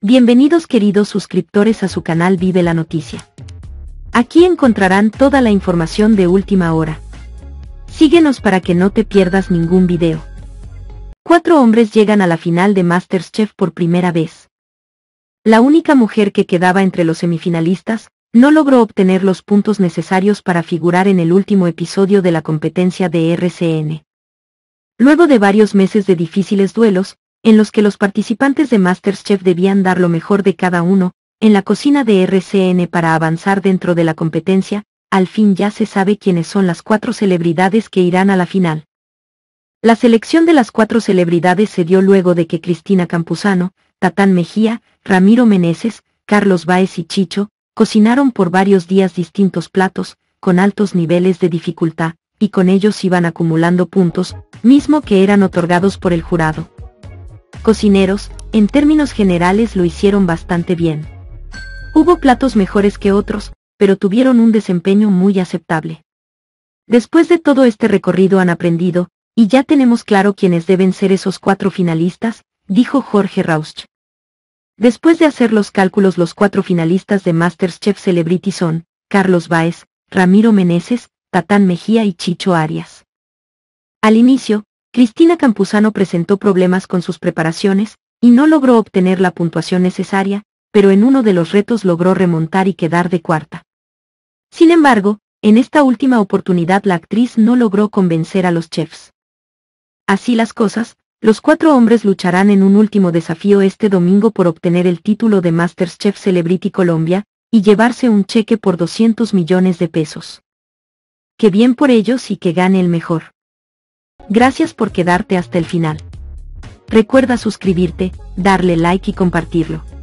Bienvenidos queridos suscriptores a su canal Vive la Noticia. Aquí encontrarán toda la información de última hora. Síguenos para que no te pierdas ningún video. Cuatro hombres llegan a la final de Masterchef por primera vez. La única mujer que quedaba entre los semifinalistas, no logró obtener los puntos necesarios para figurar en el último episodio de la competencia de RCN. Luego de varios meses de difíciles duelos, en los que los participantes de Masterchef debían dar lo mejor de cada uno, en la cocina de RCN para avanzar dentro de la competencia, al fin ya se sabe quiénes son las cuatro celebridades que irán a la final. La selección de las cuatro celebridades se dio luego de que Cristina Campuzano, Tatán Mejía, Ramiro Meneses, Carlos Baez y Chicho, cocinaron por varios días distintos platos, con altos niveles de dificultad, y con ellos iban acumulando puntos, mismo que eran otorgados por el jurado cocineros, en términos generales lo hicieron bastante bien. Hubo platos mejores que otros, pero tuvieron un desempeño muy aceptable. Después de todo este recorrido han aprendido, y ya tenemos claro quiénes deben ser esos cuatro finalistas, dijo Jorge Rausch. Después de hacer los cálculos los cuatro finalistas de Masterchef Celebrity son, Carlos Baez, Ramiro Meneses, Tatán Mejía y Chicho Arias. Al inicio, Cristina Campuzano presentó problemas con sus preparaciones y no logró obtener la puntuación necesaria, pero en uno de los retos logró remontar y quedar de cuarta. Sin embargo, en esta última oportunidad la actriz no logró convencer a los chefs. Así las cosas, los cuatro hombres lucharán en un último desafío este domingo por obtener el título de Chef Celebrity Colombia y llevarse un cheque por 200 millones de pesos. Que bien por ellos y que gane el mejor. Gracias por quedarte hasta el final. Recuerda suscribirte, darle like y compartirlo.